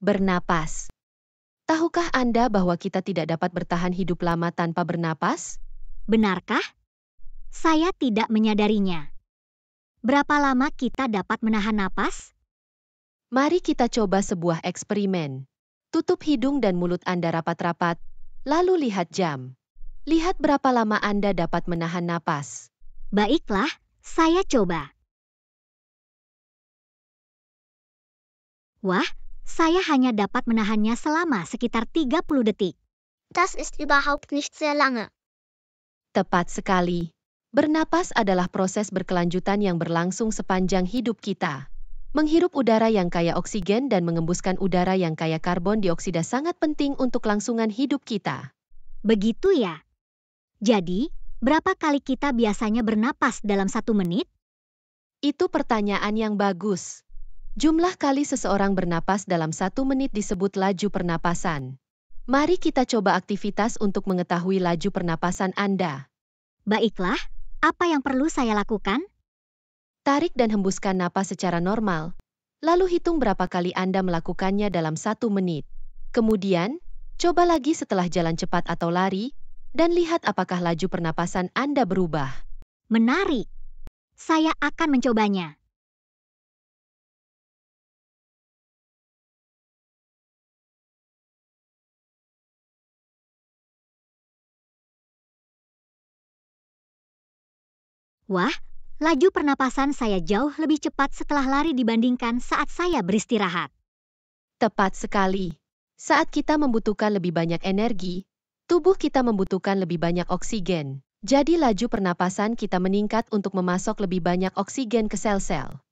Bernapas. Tahukah Anda bahwa kita tidak dapat bertahan hidup lama tanpa bernapas? Benarkah? Saya tidak menyadarinya. Berapa lama kita dapat menahan napas? Mari kita coba sebuah eksperimen. Tutup hidung dan mulut Anda rapat-rapat, lalu lihat jam. Lihat berapa lama Anda dapat menahan napas. Baiklah, saya coba. Wah, saya hanya dapat menahannya selama sekitar 30 detik. Das ist überhaupt nicht sehr lange. Tepat sekali. Bernapas adalah proses berkelanjutan yang berlangsung sepanjang hidup kita. Menghirup udara yang kaya oksigen dan mengembuskan udara yang kaya karbon dioksida sangat penting untuk langsungan hidup kita. Begitu ya. Jadi, berapa kali kita biasanya bernapas dalam satu menit? Itu pertanyaan yang bagus. Jumlah kali seseorang bernapas dalam satu menit disebut laju pernapasan. Mari kita coba aktivitas untuk mengetahui laju pernapasan Anda. Baiklah, apa yang perlu saya lakukan? Tarik dan hembuskan napas secara normal, lalu hitung berapa kali Anda melakukannya dalam satu menit. Kemudian, coba lagi setelah jalan cepat atau lari, dan lihat apakah laju pernapasan Anda berubah. Menarik. Saya akan mencobanya. Wah, laju pernapasan saya jauh lebih cepat setelah lari dibandingkan saat saya beristirahat. Tepat sekali. Saat kita membutuhkan lebih banyak energi, tubuh kita membutuhkan lebih banyak oksigen. Jadi laju pernapasan kita meningkat untuk memasok lebih banyak oksigen ke sel-sel.